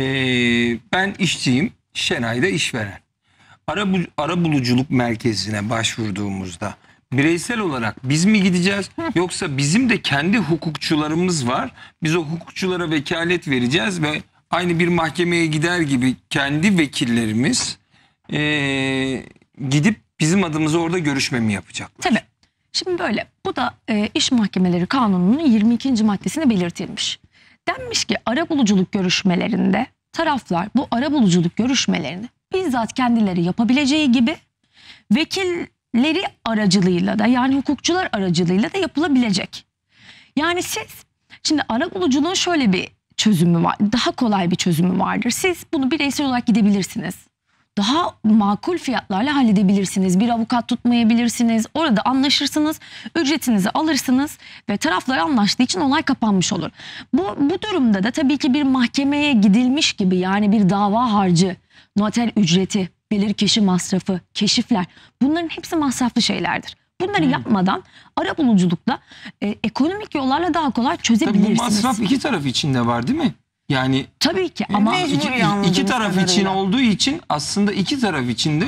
e, ben işçiyim, Şenay da işveren. Ara, ara buluculuk merkezine başvurduğumuzda bireysel olarak biz mi gideceğiz yoksa bizim de kendi hukukçularımız var. Biz o hukukçulara vekalet vereceğiz ve aynı bir mahkemeye gider gibi kendi vekillerimiz e, gidip bizim adımıza orada görüşmemi mi yapacaklar? Tabii. Şimdi böyle bu da e, iş mahkemeleri kanununun 22. maddesine belirtilmiş. Denmiş ki ara buluculuk görüşmelerinde taraflar bu ara buluculuk görüşmelerini bizzat kendileri yapabileceği gibi vekilleri aracılığıyla da yani hukukçular aracılığıyla da yapılabilecek. Yani siz şimdi ara arabuluculuğun şöyle bir çözümü var. Daha kolay bir çözümü vardır. Siz bunu bireysel olarak gidebilirsiniz daha makul fiyatlarla halledebilirsiniz. Bir avukat tutmayabilirsiniz. Orada anlaşırsınız, ücretinizi alırsınız ve taraflar anlaştığı için olay kapanmış olur. Bu, bu durumda da tabii ki bir mahkemeye gidilmiş gibi yani bir dava harcı, noter ücreti, bilirkişi masrafı, keşifler bunların hepsi masraflı şeylerdir. Bunları hmm. yapmadan ara buluculukla e, ekonomik yollarla daha kolay çözebilirsiniz. Tabii bu masraf iki taraf için de var değil mi? Yani tabii ki e, ama iki, iki taraf kadarıyla. için olduğu için aslında iki taraf için de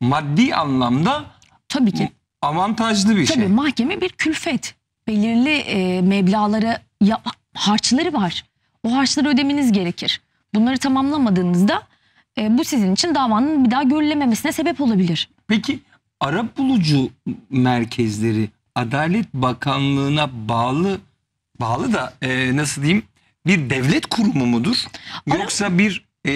maddi anlamda tabii ki avantajlı bir tabii, şey. Tabii mahkeme bir külfet. Belirli e, meblalara ya, harçları var. O harçları ödemeniz gerekir. Bunları tamamlamadığınızda e, bu sizin için davanın bir daha görülememesine sebep olabilir. Peki Arap bulucu merkezleri Adalet Bakanlığı'na bağlı bağlı da e, nasıl diyeyim bir devlet kurumu mudur? Ara... Yoksa bir e,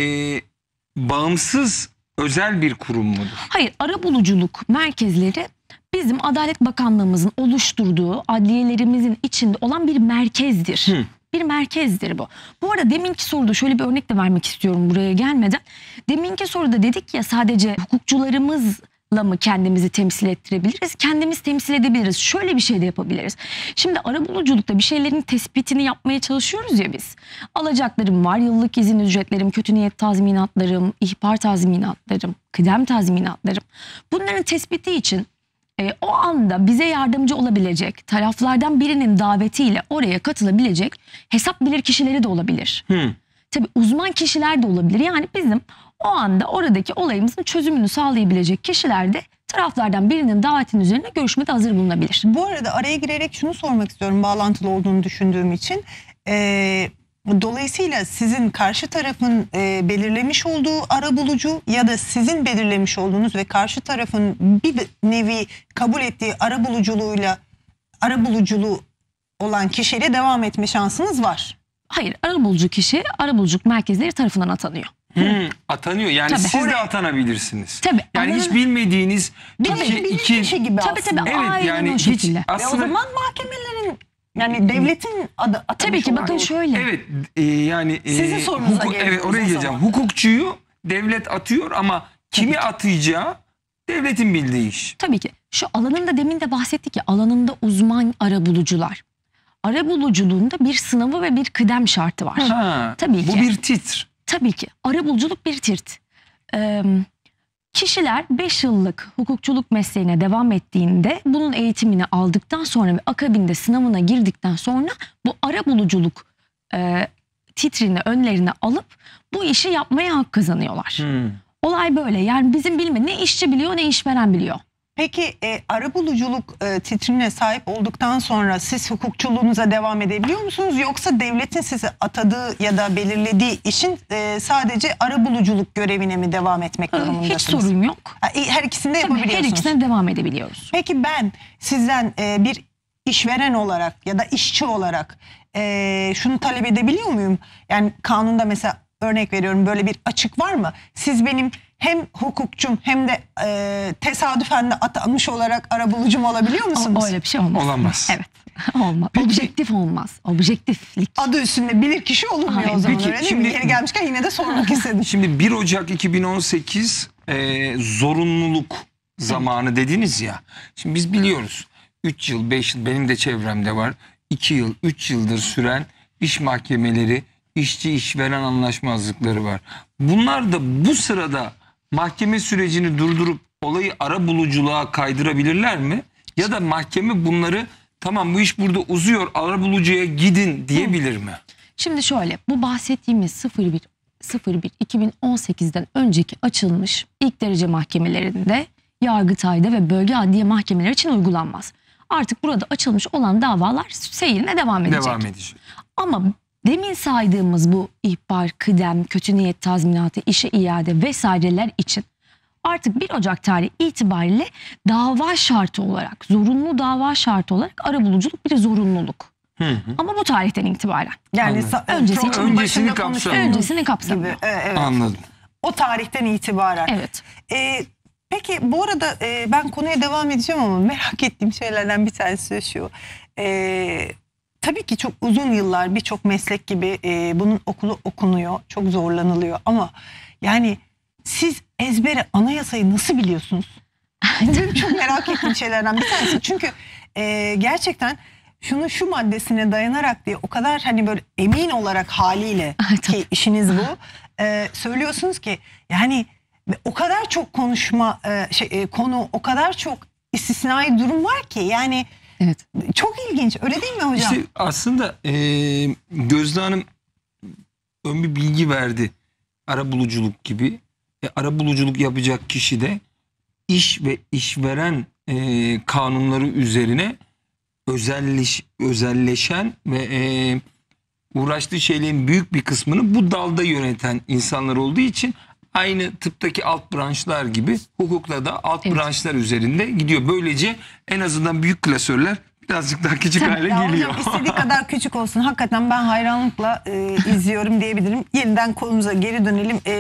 bağımsız özel bir kurum mudur? Hayır, arabuluculuk merkezleri bizim Adalet Bakanlığımızın oluşturduğu adliyelerimizin içinde olan bir merkezdir. Hı. Bir merkezdir bu. Bu arada deminki soruda şöyle bir örnek de vermek istiyorum buraya gelmeden. Deminki soruda dedik ya sadece hukukçularımız la mı kendimizi temsil ettirebiliriz? Kendimiz temsil edebiliriz. Şöyle bir şey de yapabiliriz. Şimdi arabuluculukta bir şeylerin tespitini yapmaya çalışıyoruz ya biz. Alacaklarım var, yıllık izin ücretlerim, kötü niyet tazminatlarım, ihbar tazminatlarım, kıdem tazminatlarım. Bunların tespiti için e, o anda bize yardımcı olabilecek taraflardan birinin davetiyle oraya katılabilecek hesap bilir kişileri de olabilir. Hmm. Tabii uzman kişiler de olabilir. Yani bizim o anda oradaki olayımızın çözümünü sağlayabilecek kişiler de taraflardan birinin davetinin üzerine görüşmede hazır bulunabilir. Bu arada araya girerek şunu sormak istiyorum bağlantılı olduğunu düşündüğüm için. Ee, Dolayısıyla sizin karşı tarafın e, belirlemiş olduğu arabulucu ya da sizin belirlemiş olduğunuz ve karşı tarafın bir nevi kabul ettiği arabuluculuğuyla arabuluculuğu olan kişiyle devam etme şansınız var. Hayır, arabulucu kişi arabuluculuk merkezleri tarafından atanıyor. Hmm, atanıyor. Yani Tabii. siz de atanabilirsiniz. Tabii, Yani hiç bilmediğiniz Tabii, iki, bilinç iki işi gibi Tabii aslında. tabii evet yani hiç şekilde. Ve o aslında zaman mahkemelerin yani devletin adı atamış Tabii ki bakın olduğu- şöyle. evet e, yani e, Sizin sorunuza gelelim evet o oraya zaman. Hukukçuyu devlet atıyor ama kimi atacağı devletin bildiği iş. Tabii ki. Şu alanında demin de bahsettik ya alanında uzman arabulucular. Arabuluculuğunda bir sınavı ve bir kıdem şartı var. Ha, Tabii bu bir titr. Tabii ki arabuluculuk bir tirt. Ee, kişiler 5 yıllık hukukçuluk mesleğine devam ettiğinde bunun eğitimini aldıktan sonra ve akabinde sınavına girdikten sonra bu arabuluculuk e, titrini önlerine alıp bu işi yapmaya hak kazanıyorlar. Hmm. Olay böyle yani bizim bilme ne işçi biliyor ne işveren biliyor. Peki e, arabuluculuk e, titrine sahip olduktan sonra siz hukukçuluğunuza devam edebiliyor musunuz? Yoksa devletin size atadığı ya da belirlediği işin e, sadece arabuluculuk görevine mi devam etmek ee, durumundasınız? Hiç sorun yok. Her ikisini de yapabiliyorsunuz. Her ikisine devam edebiliyoruz. Peki ben sizden e, bir işveren olarak ya da işçi olarak e, şunu talep edebiliyor muyum? Yani kanunda mesela örnek veriyorum böyle bir açık var mı? Siz benim hem hukukçum hem de e, tesadüfen de atanmış olarak arabulucum olabiliyor musunuz? O, öyle bir şey olmaz. Olamaz. Evet. olmaz. Peki, Objektif olmaz. Objektiflik. Adı üstünde bilir kişi olunmuyor Aynen. o zaman. Peki, öyle şimdi, Yeri gelmişken yine de sormak istedim. Şimdi 1 Ocak 2018 e, zorunluluk zamanı dediniz ya. Şimdi biz biliyoruz 3 yıl 5 yıl benim de çevremde var. 2 yıl 3 yıldır süren iş mahkemeleri işçi işveren anlaşmazlıkları var. Bunlar da bu sırada mahkeme sürecini durdurup olayı ara buluculuğa kaydırabilirler mi? Ya da mahkeme bunları tamam bu iş burada uzuyor ara bulucuya gidin diyebilir mi? Şimdi şöyle bu bahsettiğimiz 01 01 2018'den önceki açılmış ilk derece mahkemelerinde Yargıtay'da ve bölge adliye mahkemeleri için uygulanmaz. Artık burada açılmış olan davalar seyirine devam edecek. Devam edecek. Ama Demin saydığımız bu ihbar, kıdem, kötü niyet tazminatı, işe iade vesaireler için artık 1 Ocak tarihi itibariyle dava şartı olarak, zorunlu dava şartı olarak ara buluculuk bir zorunluluk. Hı hı. Ama bu tarihten itibaren. Yani öncesi için öncesini kapsamıyor. Öncesini kapsamıyor. Gibi. Ee, evet. Anladım. O tarihten itibaren. Evet. Ee, peki bu arada e, ben konuya devam edeceğim ama merak ettiğim şeylerden bir tanesi şu. Ee, tabii ki çok uzun yıllar birçok meslek gibi e, bunun okulu okunuyor. Çok zorlanılıyor ama yani siz ezbere anayasayı nasıl biliyorsunuz? Bugün çok merak ettiğim şeylerden bir tanesi. Çünkü e, gerçekten şunu şu maddesine dayanarak diye o kadar hani böyle emin olarak haliyle ki işiniz bu. E, söylüyorsunuz ki yani o kadar çok konuşma e, şey, e, konu o kadar çok istisnai durum var ki yani Evet. Çok ilginç öyle değil mi hocam? İşte aslında e, Gözde Hanım ön bir bilgi verdi. Ara buluculuk gibi. E, ara buluculuk yapacak kişi de iş ve işveren e, kanunları üzerine özelleş, özelleşen ve e, uğraştığı şeylerin büyük bir kısmını bu dalda yöneten insanlar olduğu için aynı tıptaki alt branşlar gibi hukukla da alt evet. branşlar üzerinde gidiyor. Böylece en azından büyük klasörler birazcık daha küçük Tabii hale ya geliyor. Hocam istediği kadar küçük olsun. Hakikaten ben hayranlıkla e, izliyorum diyebilirim. Yeniden konumuza geri dönelim. E,